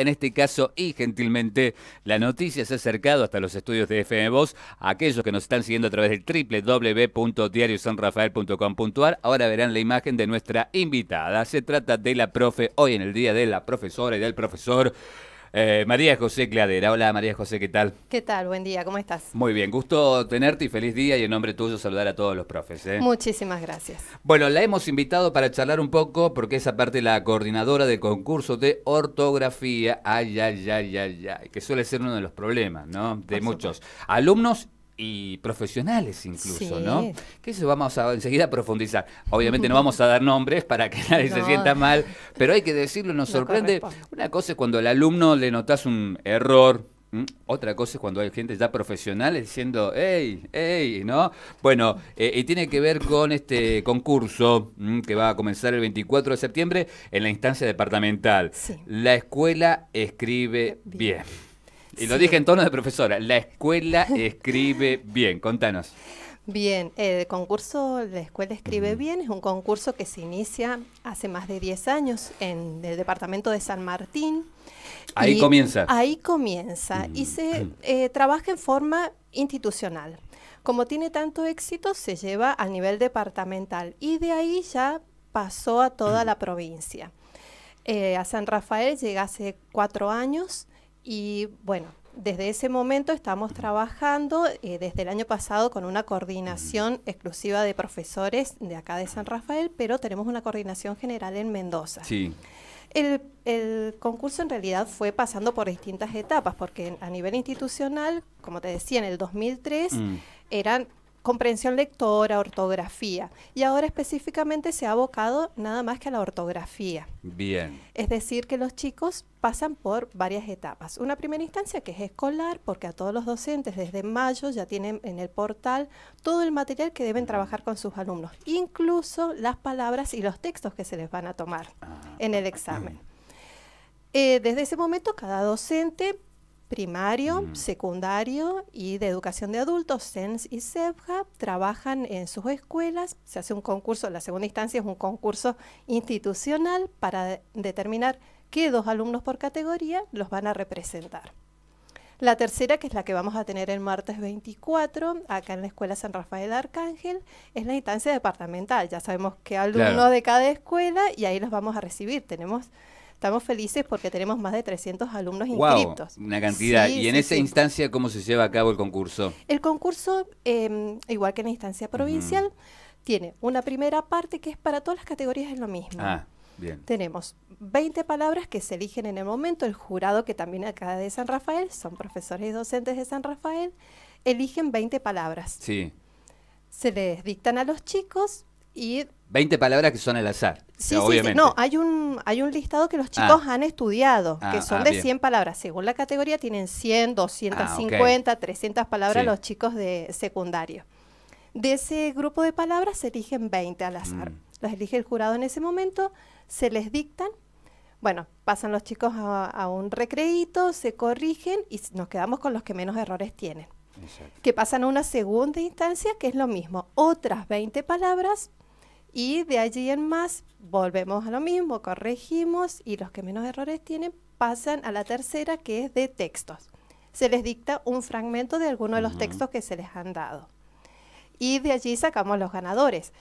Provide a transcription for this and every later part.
en este caso y gentilmente la noticia se ha acercado hasta los estudios de FM Voz, aquellos que nos están siguiendo a través del www.diariosanrafael.com.ar, ahora verán la imagen de nuestra invitada. Se trata de la profe, hoy en el día de la profesora y del profesor eh, María José Cladera. Hola María José, ¿qué tal? ¿Qué tal? Buen día, ¿cómo estás? Muy bien, gusto tenerte y feliz día y en nombre tuyo saludar a todos los profes. ¿eh? Muchísimas gracias. Bueno, la hemos invitado para charlar un poco porque es aparte la coordinadora del concurso de ortografía, ay, ay, ay, ay, ay, que suele ser uno de los problemas, ¿no? De muchos alumnos y profesionales incluso, ¿no? Que eso vamos a enseguida profundizar. Obviamente no vamos a dar nombres para que nadie se sienta mal, pero hay que decirlo, nos sorprende. Una cosa es cuando al alumno le notas un error, Otra cosa es cuando hay gente ya profesional diciendo, hey, hey, ¿no? Bueno, eh, y tiene que ver con este concurso que va a comenzar el 24 de septiembre en la instancia departamental. La escuela escribe bien. Y lo dije en tono de profesora, la escuela escribe bien, contanos. Bien, el eh, concurso La Escuela Escribe Bien es un concurso que se inicia hace más de 10 años en el departamento de San Martín. Ahí comienza. Ahí comienza y mm. se eh, trabaja en forma institucional. Como tiene tanto éxito, se lleva al nivel departamental y de ahí ya pasó a toda mm. la provincia. Eh, a San Rafael llega hace cuatro años y bueno, desde ese momento estamos trabajando eh, desde el año pasado con una coordinación exclusiva de profesores de acá de San Rafael, pero tenemos una coordinación general en Mendoza. Sí. El, concurso en realidad fue pasando por distintas etapas, porque a nivel institucional, como te decía, en el 2003 mm. eran comprensión lectora, ortografía. Y ahora específicamente se ha abocado nada más que a la ortografía. Bien. Es decir, que los chicos pasan por varias etapas. Una primera instancia que es escolar, porque a todos los docentes desde mayo ya tienen en el portal todo el material que deben trabajar con sus alumnos, incluso las palabras y los textos que se les van a tomar ah. en el examen. Eh, desde ese momento, cada docente primario, mm. secundario y de educación de adultos, SENS y SEFJAP, trabajan en sus escuelas, se hace un concurso, la segunda instancia es un concurso institucional para determinar qué dos alumnos por categoría los van a representar. La tercera, que es la que vamos a tener el martes 24, acá en la Escuela San Rafael Arcángel, es la instancia departamental. Ya sabemos qué alumnos de cada escuela y ahí los vamos a recibir. Tenemos Estamos felices porque tenemos más de 300 alumnos wow, Una cantidad. ¿Y en esa instancia cómo se lleva a cabo el concurso? El concurso, em, igual que en la instancia provincial, tiene una primera parte que es para todas las categorías es lo mismo. Ah. Bien. Tenemos 20 palabras que se eligen en el momento. El jurado, que también acá de San Rafael, son profesores y docentes de San Rafael, eligen 20 palabras. Sí. Se les dictan a los chicos 20 palabras que son al azar. Sí, sí, no, hay un, hay un listado que los ah. chicos han estudiado, ah, que ah, son de 100 palabras. Según la categoría tienen 100, 250, 300 palabras los chicos de secundario. De ese grupo de palabras se eligen 20 al azar. Mm. las elige el jurado en ese momento, se les dictan. Bueno, pasan los chicos a, un recreito, se corrigen y nos quedamos con los que menos errores tienen. Que pasan a una segunda instancia, que es lo mismo. Otras 20 palabras y de allí en más volvemos a lo mismo, corregimos y los que menos errores tienen pasan a la tercera que es de textos. Se les dicta un fragmento de alguno de los textos que se les han dado. Y de allí sacamos los ganadores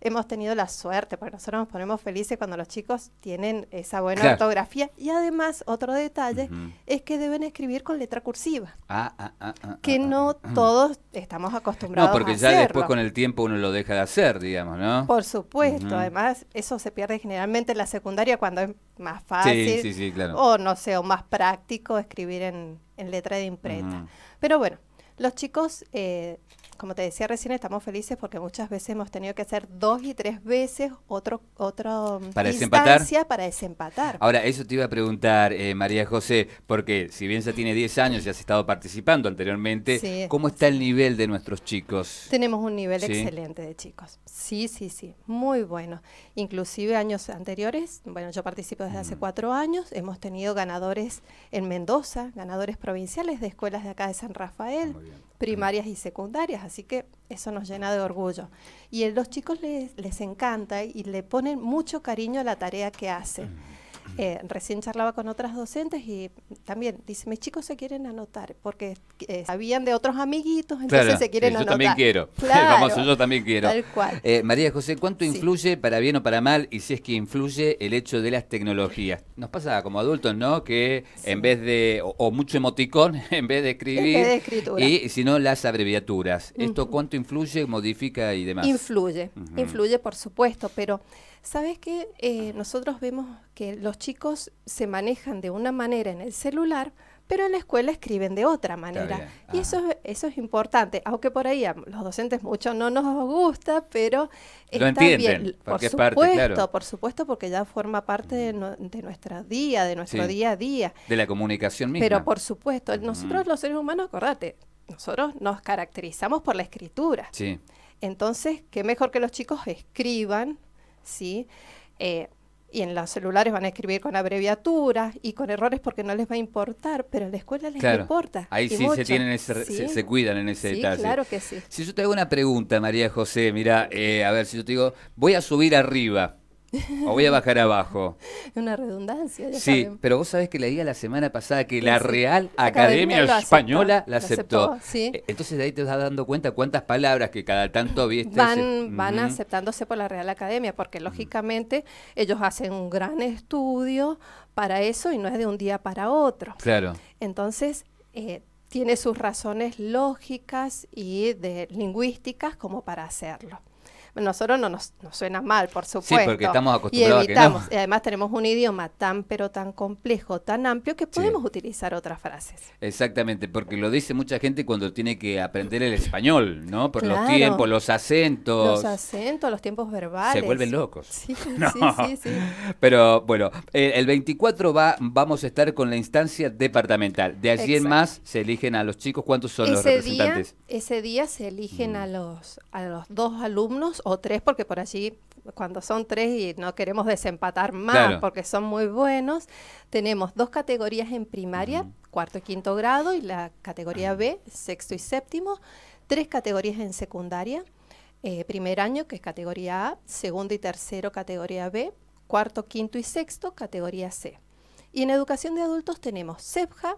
hemos tenido la suerte, porque nosotros nos ponemos felices cuando los chicos tienen esa buena ortografía. Y además, otro detalle es que deben escribir con letra cursiva, ah, ah, ah, que no todos estamos acostumbrados a No, porque ya después con el tiempo uno lo deja de hacer, digamos, ¿no? Por supuesto, además eso se pierde generalmente en la secundaria cuando es más fácil sí, sí, sí, claro. o no sé, o más práctico escribir en, letra de imprenta. Pero bueno, los chicos... Eh, como te decía recién, estamos felices porque muchas veces hemos tenido que hacer dos y tres veces otro, otro um, para instancia desempatar. para desempatar. Ahora, eso te iba a preguntar, eh, María José, porque si bien ya tiene 10 años y has estado participando anteriormente, ¿cómo está el nivel de nuestros chicos? Tenemos un nivel excelente de chicos. Sí, sí, sí, muy bueno. Inclusive años anteriores, bueno, yo participo desde hace mm. cuatro años, hemos tenido ganadores en Mendoza, ganadores provinciales de escuelas de acá de San Rafael. Muy primarias y secundarias, así que eso nos llena de orgullo. Y a los chicos les, les encanta y le ponen mucho cariño a la tarea que hacen. Mm. Eh, recién charlaba con otras docentes y también dice, mis chicos se quieren anotar porque eh, sabían de otros amiguitos, entonces se quieren anotar. Yo también quiero, yo también quiero. Eh, María José, ¿cuánto influye, para bien o para mal, y si es que influye el hecho de las tecnologías? Nos pasa como adultos, ¿no? Que en vez de, o, mucho emoticón, en vez de escribir, y si no, las abreviaturas. ¿Esto cuánto influye, modifica y demás? Influye, influye por supuesto, pero... ¿Sabes qué? Eh, nosotros vemos que los chicos se manejan de una manera en el celular, pero en la escuela escriben de otra manera. Y eso, eso es importante, aunque por ahí a los docentes muchos no nos gusta, pero Lo entienden, bien. Por supuesto, por supuesto, porque ya forma parte de, mm. nuestra nuestro día, de nuestro día a día. De la comunicación misma. Pero por supuesto, mm. nosotros los seres humanos, acordate, nosotros nos caracterizamos por la escritura. Sí. Entonces, qué mejor que los chicos escriban ¿sí? Eh, y en los celulares van a escribir con abreviaturas y con errores porque no les va a importar, pero en la escuela les importa. Ahí sí se tienen se, cuidan en ese detalle. Claro que sí. Si yo te hago una pregunta, María José, mira, eh, a ver, si yo te digo, voy a subir arriba, o voy a bajar abajo. Una redundancia. sí, pero vos sabés que leí la semana pasada que la Real Academia, Española la aceptó. E, entonces de ahí te vas dando cuenta cuántas palabras que cada tanto viste. Van, van aceptándose por la Real Academia, porque mm. lógicamente ellos hacen un gran estudio para eso y no es de un día para otro. Claro. Entonces, eh, tiene sus razones lógicas y de, lingüísticas como para hacerlo nosotros no nos, suena mal, por supuesto. Sí, porque estamos acostumbrados a que Y además tenemos un idioma tan, pero tan complejo, tan amplio, que podemos utilizar otras frases. Exactamente, porque lo dice mucha gente cuando tiene que aprender el español, ¿no? Por los tiempos, los acentos. Los acentos, los tiempos verbales. Se vuelven locos. Sí, sí, sí, Pero bueno, el 24 va, vamos a estar con la instancia departamental. De allí en más se eligen a los chicos. ¿Cuántos son los representantes? ese día se eligen mm. a los dos alumnos o tres, porque por allí cuando son tres y no queremos desempatar más porque son muy buenos, tenemos dos categorías en primaria, cuarto y quinto grado, y la categoría B, sexto y séptimo, tres categorías en secundaria, eh, primer año, que es categoría A, segundo y tercero, categoría B, cuarto, quinto y sexto, categoría C. Y en educación de adultos tenemos CEPHA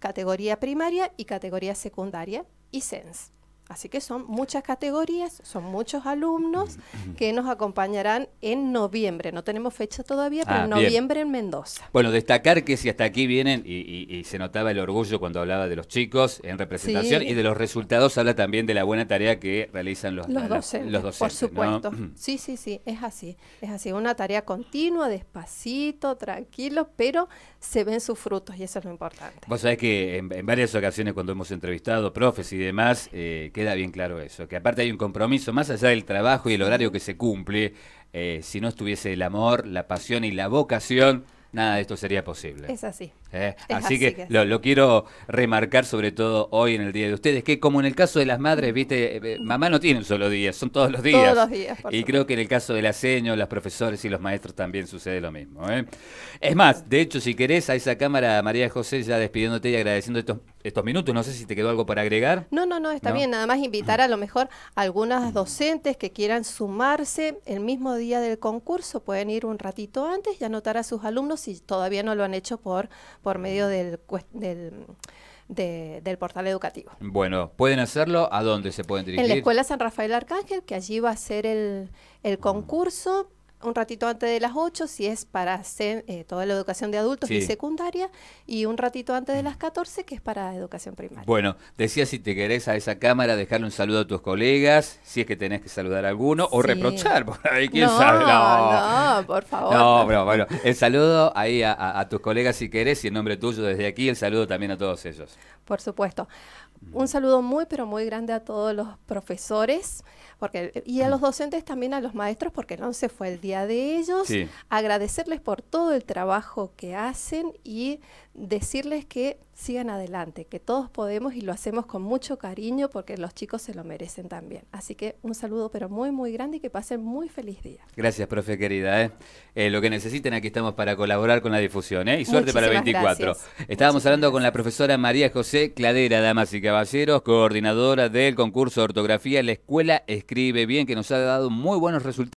categoría primaria y categoría secundaria, y SENS. Así que son muchas categorías, son muchos alumnos que nos acompañarán en noviembre. No tenemos fecha todavía, pero ah, en noviembre en Mendoza. Bueno, destacar que si hasta aquí vienen, y, se notaba el orgullo cuando hablaba de los chicos en representación y de los resultados, habla también de la buena tarea que realizan los, los, docentes, Por supuesto. Sí, sí, sí, es así. Es así, una tarea continua, despacito, tranquilo, pero se ven sus frutos y eso es lo importante. Vos sabés que en, varias ocasiones cuando hemos entrevistado profes y demás, eh, que queda bien claro eso, que aparte hay un compromiso, más allá del trabajo y el horario que se cumple, eh, si no estuviese el amor, la pasión y la vocación, nada de esto sería posible. Es así. Eh, así, que, lo, quiero remarcar sobre todo hoy en el Día de Ustedes, que como en el caso de las madres, viste, eh, mamá no tiene un solo día, son todos los días. Todos los días. y creo que en el caso de las los profesores y los maestros también sucede lo mismo. Es más, de hecho, si querés, a esa cámara, María José, ya despidiéndote y agradeciendo estos estos minutos. No sé si te quedó algo para agregar. No, no, no, está bien. Nada más invitar a lo mejor a algunas mm. docentes que quieran sumarse el mismo día del concurso. Pueden ir un ratito antes y anotar a sus alumnos si todavía no lo han hecho por, por medio del, del del portal educativo. Bueno, ¿pueden hacerlo? ¿A dónde se pueden dirigir? En la Escuela San Rafael Arcángel, que allí va a ser el, el mm. concurso un ratito antes de las 8 si es para eh, toda la educación de adultos y secundaria, y un ratito antes de las 14 que es para educación primaria. Bueno, decía si te querés a esa cámara dejarle un saludo a tus colegas, si es que tenés que saludar a alguno, o reprochar por ahí, quién sabe. No, no, por favor. No, pero bueno, el saludo ahí a, tus colegas si querés y en nombre tuyo desde aquí, el saludo también a todos ellos. Por supuesto. Un saludo muy, pero muy grande a todos los profesores porque, y a mm. los docentes también, a los maestros, porque no se fue el día de ellos, agradecerles por todo el trabajo que hacen y decirles que sigan adelante, que todos podemos y lo hacemos con mucho cariño porque los chicos se lo merecen también. Así que un saludo pero muy muy grande y que pasen muy feliz día. Gracias, profe querida. ¿eh? Eh, lo que necesiten, aquí estamos para colaborar con la difusión ¿eh? y suerte para 24. Estábamos hablando con la profesora María José Cladera, damas y caballeros, coordinadora del concurso de ortografía La Escuela Escribe Bien, que nos ha dado muy buenos resultados.